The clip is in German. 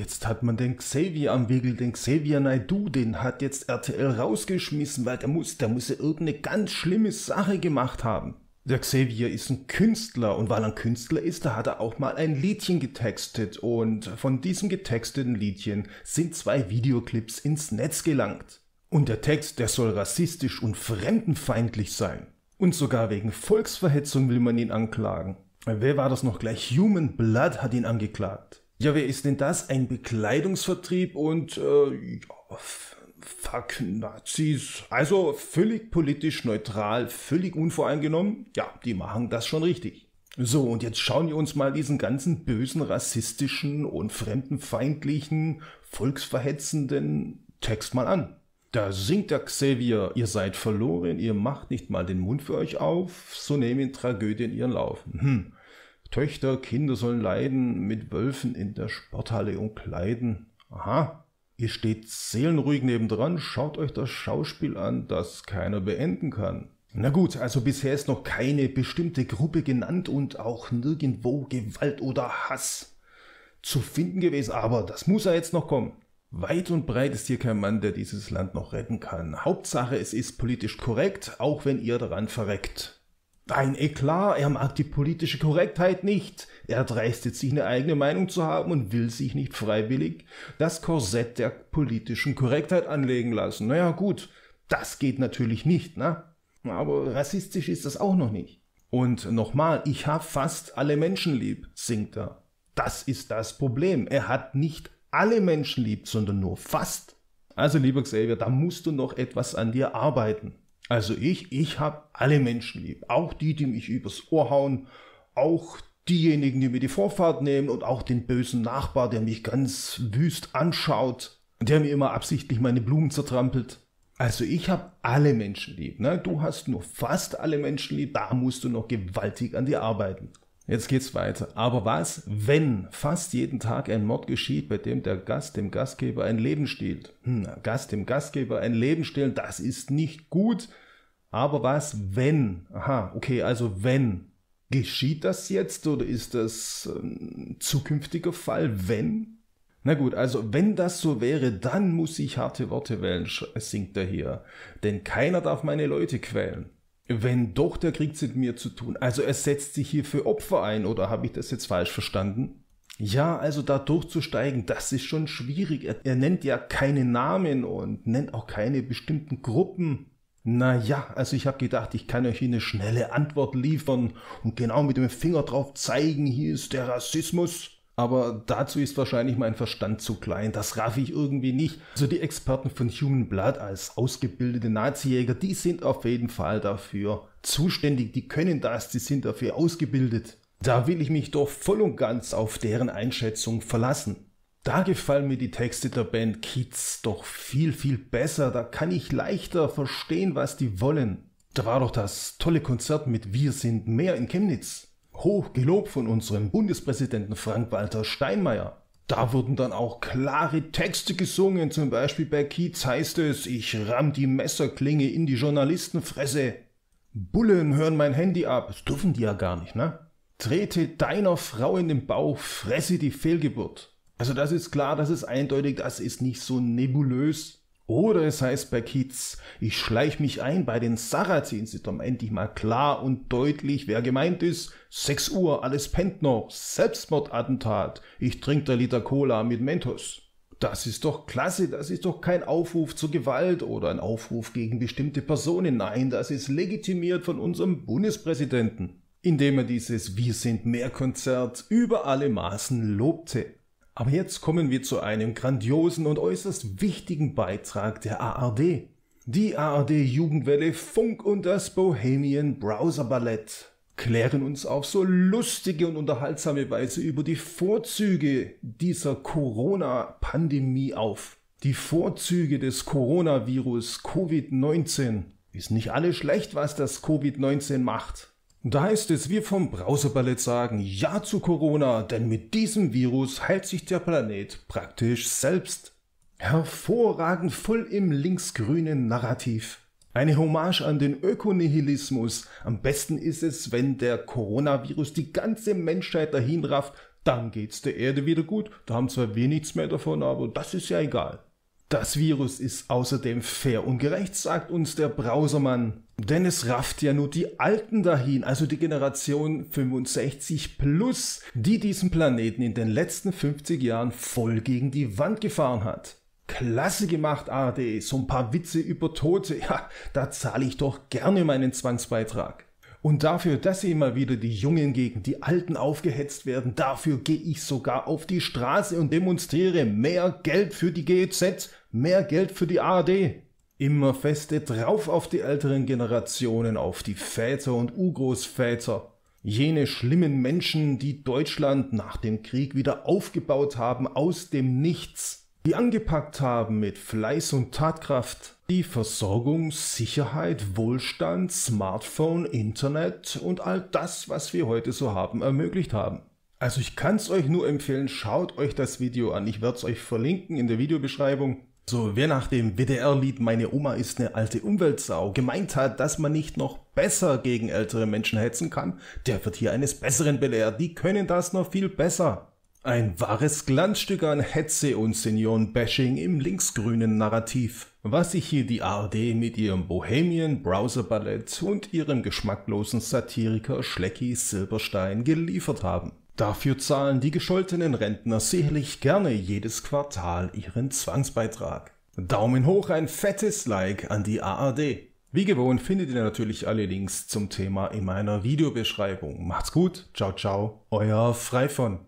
Jetzt hat man den Xavier am Wegel, den Xavier Naidu, den hat jetzt RTL rausgeschmissen, weil der muss, der muss ja irgendeine ganz schlimme Sache gemacht haben. Der Xavier ist ein Künstler und weil er ein Künstler ist, da hat er auch mal ein Liedchen getextet und von diesem getexteten Liedchen sind zwei Videoclips ins Netz gelangt. Und der Text, der soll rassistisch und fremdenfeindlich sein. Und sogar wegen Volksverhetzung will man ihn anklagen. Wer war das noch gleich? Human Blood hat ihn angeklagt. Ja, wer ist denn das? Ein Bekleidungsvertrieb und äh, ja, fuck Nazis. Also völlig politisch neutral, völlig unvoreingenommen. Ja, die machen das schon richtig. So, und jetzt schauen wir uns mal diesen ganzen bösen, rassistischen und fremdenfeindlichen, volksverhetzenden Text mal an. Da singt der Xavier, ihr seid verloren, ihr macht nicht mal den Mund für euch auf, so nehmen Tragödien ihren Lauf. Hm. Töchter, Kinder sollen leiden, mit Wölfen in der Sporthalle und Kleiden. Aha, ihr steht seelenruhig nebendran, schaut euch das Schauspiel an, das keiner beenden kann. Na gut, also bisher ist noch keine bestimmte Gruppe genannt und auch nirgendwo Gewalt oder Hass zu finden gewesen, aber das muss ja jetzt noch kommen. Weit und breit ist hier kein Mann, der dieses Land noch retten kann. Hauptsache, es ist politisch korrekt, auch wenn ihr daran verreckt. Ein Eklat, er mag die politische Korrektheit nicht, er dreistet sich eine eigene Meinung zu haben und will sich nicht freiwillig das Korsett der politischen Korrektheit anlegen lassen. Naja gut, das geht natürlich nicht, ne? Aber rassistisch ist das auch noch nicht. Und nochmal, ich hab fast alle Menschen lieb, singt er. Das ist das Problem. Er hat nicht alle Menschen lieb, sondern nur fast. Also lieber Xavier, da musst du noch etwas an dir arbeiten. Also ich, ich habe alle Menschen lieb. Auch die, die mich übers Ohr hauen, auch diejenigen, die mir die Vorfahrt nehmen und auch den bösen Nachbar, der mich ganz wüst anschaut, der mir immer absichtlich meine Blumen zertrampelt. Also ich habe alle Menschen lieb. Ne? Du hast nur fast alle Menschen lieb, da musst du noch gewaltig an dir arbeiten. Jetzt geht's weiter. Aber was, wenn fast jeden Tag ein Mord geschieht, bei dem der Gast dem Gastgeber ein Leben stiehlt? Hm, Gast dem Gastgeber ein Leben stehlen, das ist nicht gut. Aber was, wenn? Aha, okay, also wenn. Geschieht das jetzt oder ist das ein ähm, zukünftiger Fall, wenn? Na gut, also wenn das so wäre, dann muss ich harte Worte wählen, singt er hier. Denn keiner darf meine Leute quälen. Wenn doch, der kriegt mit mir zu tun. Also er setzt sich hier für Opfer ein, oder habe ich das jetzt falsch verstanden? Ja, also da durchzusteigen, das ist schon schwierig. Er, er nennt ja keine Namen und nennt auch keine bestimmten Gruppen. Naja, also ich habe gedacht, ich kann euch hier eine schnelle Antwort liefern und genau mit dem Finger drauf zeigen, hier ist der Rassismus aber dazu ist wahrscheinlich mein Verstand zu klein. Das raff ich irgendwie nicht. Also die Experten von Human Blood als ausgebildete Nazijäger, die sind auf jeden Fall dafür zuständig. Die können das, die sind dafür ausgebildet. Da will ich mich doch voll und ganz auf deren Einschätzung verlassen. Da gefallen mir die Texte der Band Kids doch viel, viel besser. Da kann ich leichter verstehen, was die wollen. Da war doch das tolle Konzert mit Wir sind mehr in Chemnitz hoch gelobt von unserem Bundespräsidenten Frank-Walter Steinmeier. Da wurden dann auch klare Texte gesungen, zum Beispiel bei Kiez heißt es, ich ramm die Messerklinge in die Journalistenfresse. Bullen hören mein Handy ab, das dürfen die ja gar nicht, ne? Trete deiner Frau in den Bauch, fresse die Fehlgeburt. Also das ist klar, das ist eindeutig, das ist nicht so nebulös. Oder es heißt bei Kids, ich schleich mich ein bei den Sarazins, ist doch endlich mal klar und deutlich, wer gemeint ist. 6 Uhr, alles pennt noch, Selbstmordattentat, ich trinke der Liter Cola mit Mentos. Das ist doch klasse, das ist doch kein Aufruf zur Gewalt oder ein Aufruf gegen bestimmte Personen. Nein, das ist legitimiert von unserem Bundespräsidenten, indem er dieses Wir sind mehr Konzert über alle Maßen lobte. Aber jetzt kommen wir zu einem grandiosen und äußerst wichtigen Beitrag der ARD. Die ARD Jugendwelle Funk und das Bohemian Browser Ballett klären uns auf so lustige und unterhaltsame Weise über die Vorzüge dieser Corona-Pandemie auf. Die Vorzüge des Coronavirus Covid-19. Ist nicht alles schlecht, was das Covid-19 macht. Da heißt es, wir vom Browserballett sagen Ja zu Corona, denn mit diesem Virus heilt sich der Planet praktisch selbst. Hervorragend voll im linksgrünen Narrativ. Eine Hommage an den Ökonihilismus. Am besten ist es, wenn der Coronavirus die ganze Menschheit dahin rafft, dann geht's der Erde wieder gut. Da haben zwar wir nichts mehr davon, aber das ist ja egal. Das Virus ist außerdem fair und gerecht, sagt uns der Browsermann. Denn es rafft ja nur die Alten dahin, also die Generation 65 plus, die diesen Planeten in den letzten 50 Jahren voll gegen die Wand gefahren hat. Klasse gemacht, ARD, So ein paar Witze über Tote. Ja, da zahle ich doch gerne meinen Zwangsbeitrag. Und dafür, dass immer wieder die Jungen gegen die Alten aufgehetzt werden, dafür gehe ich sogar auf die Straße und demonstriere mehr Geld für die GEZ, Mehr Geld für die ARD. Immer feste drauf auf die älteren Generationen, auf die Väter und Urgroßväter. Jene schlimmen Menschen, die Deutschland nach dem Krieg wieder aufgebaut haben aus dem Nichts. Die angepackt haben mit Fleiß und Tatkraft. Die Versorgung, Sicherheit, Wohlstand, Smartphone, Internet und all das, was wir heute so haben, ermöglicht haben. Also ich kann es euch nur empfehlen, schaut euch das Video an. Ich werde es euch verlinken in der Videobeschreibung. So wer nach dem WDR-Lied Meine Oma ist eine alte Umweltsau gemeint hat, dass man nicht noch besser gegen ältere Menschen hetzen kann, der wird hier eines Besseren belehrt. Die können das noch viel besser. Ein wahres Glanzstück an Hetze und Senioren-Bashing im linksgrünen Narrativ. Was sich hier die ARD mit ihrem Bohemian Browser Ballett und ihrem geschmacklosen Satiriker Schlecki Silberstein geliefert haben. Dafür zahlen die gescholtenen Rentner sicherlich gerne jedes Quartal ihren Zwangsbeitrag. Daumen hoch, ein fettes Like an die ARD. Wie gewohnt findet ihr natürlich alle Links zum Thema in meiner Videobeschreibung. Macht's gut, ciao ciao, euer Freifon.